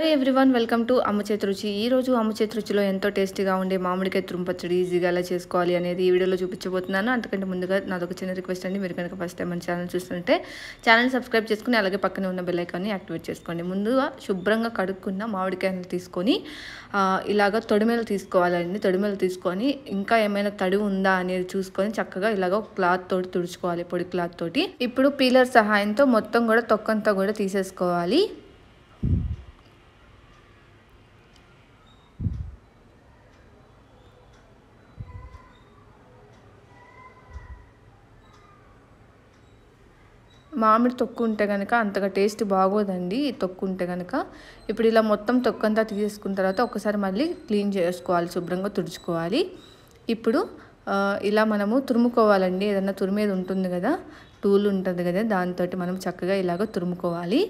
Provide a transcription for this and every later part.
hello everyone welcome to అమ్మ అమ్మచేతి రుచి ఈరోజు అమ్మచేతి రుచిలో ఎంతో టేస్టీగా ఉండే మామిడికాయ తురుంపచ్చడి ఈజీగా ఎలా చేసుకోవాలి అనేది ఈ వీడియోలో చూపించబోతున్నాను అంతకంటే ముందుగా నాదొక చిన్న రిక్వెస్ట్ అండి మీరు కనుక ఫస్ట్ టైం మన ఛానల్ చూస్తుంటే ఛానల్ సబ్స్క్రైబ్ చేసుకుని అలాగే పక్కనే ఉన్న బెల్లైకాన్ని యాక్టివేట్ చేసుకోండి ముందుగా శుభ్రంగా కడుక్కున్న మామిడికాయలు తీసుకొని ఇలాగ తొడిమేలు తీసుకోవాలండి తొడిమేలు తీసుకొని ఇంకా ఏమైనా తడి ఉందా అనేది చూసుకొని చక్కగా ఇలాగ క్లాత్ తోటి తుడుచుకోవాలి పొడి క్లాత్ తోటి ఇప్పుడు పీలర్ సహాయంతో మొత్తం కూడా తొక్కంతా కూడా తీసేసుకోవాలి మామిడి తొక్కు ఉంటే కనుక అంతగా టేస్ట్ బాగోదండి తొక్కు ఉంటే కనుక ఇప్పుడు ఇలా మొత్తం తొక్కు అంతా తీసేసుకున్న తర్వాత ఒకసారి మళ్ళీ క్లీన్ చేసుకోవాలి శుభ్రంగా తుడుచుకోవాలి ఇప్పుడు ఇలా మనము తురుముకోవాలండి ఏదన్నా తురిమేది ఉంటుంది కదా టూల్ ఉంటుంది కదా దాంతో మనం చక్కగా ఇలాగ తురుముకోవాలి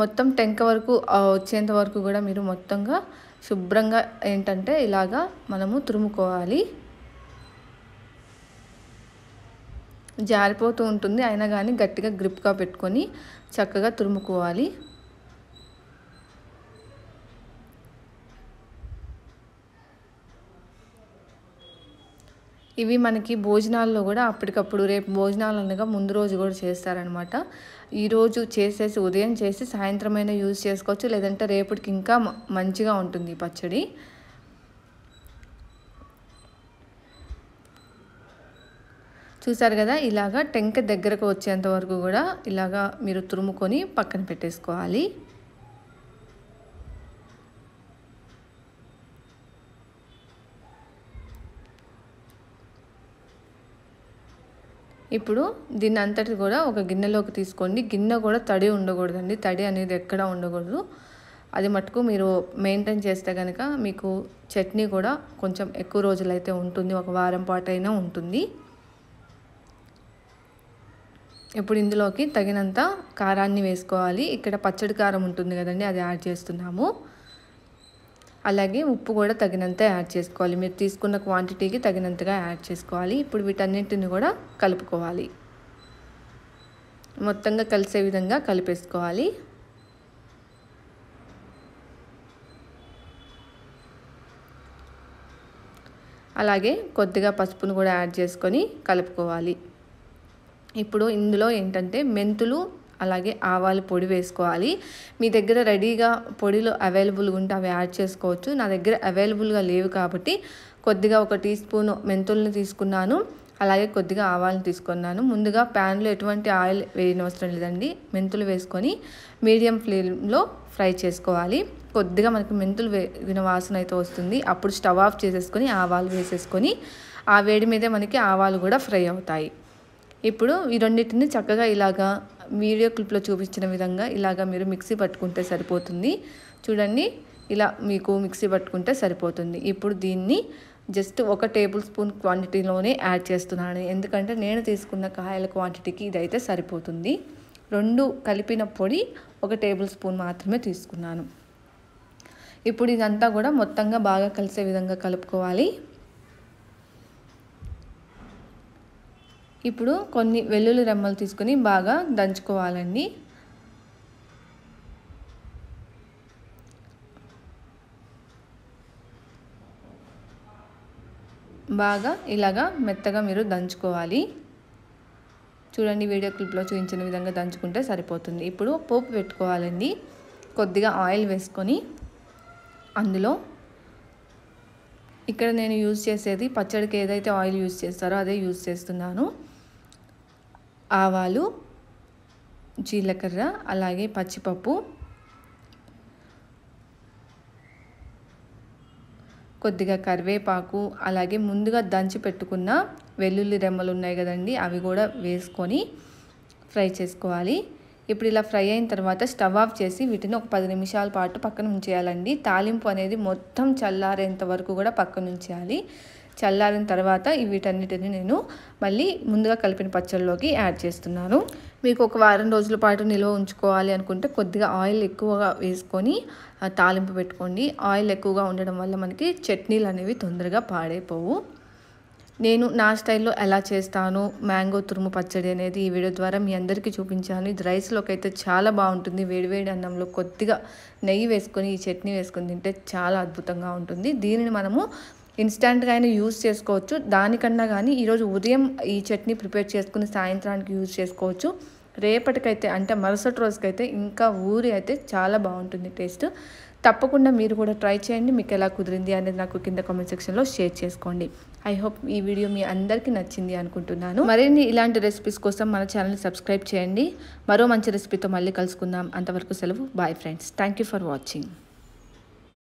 మొత్తం టెంక వరకు వచ్చేంత వరకు కూడా మీరు మొత్తంగా శుభ్రంగా ఏంటంటే ఇలాగా మనము తురుముకోవాలి జారిపోతూ ఉంటుంది అయినా కానీ గట్టిగా గ్రిప్గా పెట్టుకొని చక్కగా తురుముకోవాలి ఇవి మనకి భోజనాల్లో కూడా అప్పటికప్పుడు రేపు భోజనాలు అనగా ముందు రోజు కూడా చేస్తారనమాట ఈరోజు చేసేసి ఉదయం చేసి అయినా యూజ్ చేసుకోవచ్చు లేదంటే రేపటికి ఇంకా మంచిగా ఉంటుంది పచ్చడి చూసారు కదా ఇలాగా టెంక దగ్గరకు వచ్చేంత వరకు కూడా ఇలాగా మీరు తురుముకొని పక్కన పెట్టేసుకోవాలి ఇప్పుడు దీన్ని అంతటి కూడా ఒక గిన్నెలోకి తీసుకోండి గిన్నె కూడా తడి ఉండకూడదండి తడి అనేది ఎక్కడ ఉండకూడదు అది మటుకు మీరు మెయింటైన్ చేస్తే కనుక మీకు చట్నీ కూడా కొంచెం ఎక్కువ రోజులైతే ఉంటుంది ఒక వారం పాటైనా ఉంటుంది ఇప్పుడు ఇందులోకి తగినంత కారాన్ని వేసుకోవాలి ఇక్కడ పచ్చడి కారం ఉంటుంది కదండి అది యాడ్ చేస్తున్నాము అలాగే ఉప్పు కూడా తగినంత యాడ్ చేసుకోవాలి మీరు తీసుకున్న క్వాంటిటీకి తగినంతగా యాడ్ చేసుకోవాలి ఇప్పుడు వీటన్నింటిని కూడా కలుపుకోవాలి మొత్తంగా కలిసే విధంగా కలిపేసుకోవాలి అలాగే కొద్దిగా పసుపును కూడా యాడ్ చేసుకొని కలుపుకోవాలి ఇప్పుడు ఇందులో ఏంటంటే మెంతులు అలాగే ఆవాల పొడి వేసుకోవాలి మీ దగ్గర రెడీగా పొడిలో అవైలబుల్గా ఉంటే అవి యాడ్ చేసుకోవచ్చు నా దగ్గర అవైలబుల్గా లేవు కాబట్టి కొద్దిగా ఒక టీ స్పూన్ మెంతుల్ని తీసుకున్నాను అలాగే కొద్దిగా ఆవాలను తీసుకున్నాను ముందుగా ప్యాన్లో ఎటువంటి ఆయిల్ వేయనవసరం లేదండి మెంతులు వేసుకొని మీడియం ఫ్లేమ్లో ఫ్రై చేసుకోవాలి కొద్దిగా మనకి మెంతులు వేగిన వాసన అయితే వస్తుంది అప్పుడు స్టవ్ ఆఫ్ చేసేసుకొని ఆవాలు వేసేసుకొని ఆ వేడి మీదే మనకి ఆవాలు కూడా ఫ్రై అవుతాయి ఇప్పుడు ఈ రెండింటిని చక్కగా ఇలాగా వీడియో క్లిప్లో చూపించిన విధంగా ఇలాగ మీరు మిక్సీ పట్టుకుంటే సరిపోతుంది చూడండి ఇలా మీకు మిక్సీ పట్టుకుంటే సరిపోతుంది ఇప్పుడు దీన్ని జస్ట్ ఒక టేబుల్ స్పూన్ క్వాంటిటీలోనే యాడ్ చేస్తున్నాను ఎందుకంటే నేను తీసుకున్న కాయల క్వాంటిటీకి ఇదైతే సరిపోతుంది రెండు కలిపిన పొడి ఒక టేబుల్ స్పూన్ మాత్రమే తీసుకున్నాను ఇప్పుడు ఇదంతా కూడా మొత్తంగా బాగా కలిసే విధంగా కలుపుకోవాలి ఇప్పుడు కొన్ని వెల్లుల్లి రెమ్మలు తీసుకొని బాగా దంచుకోవాలండి బాగా ఇలాగా మెత్తగా మీరు దంచుకోవాలి చూడండి వీడియో క్లిప్లో చూపించిన విధంగా దంచుకుంటే సరిపోతుంది ఇప్పుడు పోపు పెట్టుకోవాలండి కొద్దిగా ఆయిల్ వేసుకొని అందులో ఇక్కడ నేను యూజ్ చేసేది పచ్చడికి ఏదైతే ఆయిల్ యూజ్ చేస్తారో అదే యూజ్ చేస్తున్నాను ఆవాలు జీలకర్ర అలాగే పచ్చిపప్పు కొద్దిగా కరివేపాకు అలాగే ముందుగా దంచి పెట్టుకున్న వెల్లుల్లి రెమ్మలు ఉన్నాయి కదండి అవి కూడా వేసుకొని ఫ్రై చేసుకోవాలి ఇప్పుడు ఇలా ఫ్రై అయిన తర్వాత స్టవ్ ఆఫ్ చేసి వీటిని ఒక పది నిమిషాల పాటు పక్కన ఉంచేయాలండి తాలింపు అనేది మొత్తం చల్లారేంత వరకు కూడా పక్కనుంచేయాలి చల్లారిన తర్వాత వీటన్నిటిని నేను మళ్ళీ ముందుగా కలిపిన పచ్చళ్ళలోకి యాడ్ చేస్తున్నాను మీకు ఒక వారం రోజుల పాటు నిల్వ ఉంచుకోవాలి అనుకుంటే కొద్దిగా ఆయిల్ ఎక్కువగా వేసుకొని తాలింపు పెట్టుకోండి ఆయిల్ ఎక్కువగా ఉండడం వల్ల మనకి చట్నీలు అనేవి తొందరగా పాడైపోవు నేను నా స్టైల్లో ఎలా చేస్తాను మ్యాంగో తురుము పచ్చడి అనేది ఈ వీడియో ద్వారా మీ అందరికీ చూపించాను ఇది రైస్లోకి అయితే చాలా బాగుంటుంది వేడివేడి అన్నంలో కొద్దిగా నెయ్యి వేసుకొని ఈ చట్నీ వేసుకొని తింటే చాలా అద్భుతంగా ఉంటుంది దీనిని మనము ఇన్స్టంట్గా అయినా యూజ్ చేసుకోవచ్చు దానికన్నా కానీ ఈరోజు ఉదయం ఈ చట్నీ ప్రిపేర్ చేసుకుని సాయంత్రానికి యూజ్ చేసుకోవచ్చు రేపటికైతే అంటే మరుసటి రోజుకైతే ఇంకా ఊరి అయితే చాలా బాగుంటుంది టేస్ట్ తప్పకుండా మీరు కూడా ట్రై చేయండి మీకు ఎలా కుదిరింది అనేది నాకు కింద కామెంట్ సెక్షన్లో షేర్ చేసుకోండి ఐ హోప్ ఈ వీడియో మీ అందరికీ నచ్చింది అనుకుంటున్నాను మరిన్ని ఇలాంటి రెసిపీస్ కోసం మన ఛానల్ని సబ్స్క్రైబ్ చేయండి మరో మంచి రెసిపీతో మళ్ళీ కలుసుకుందాం అంతవరకు సెలవు bye friends thank for watching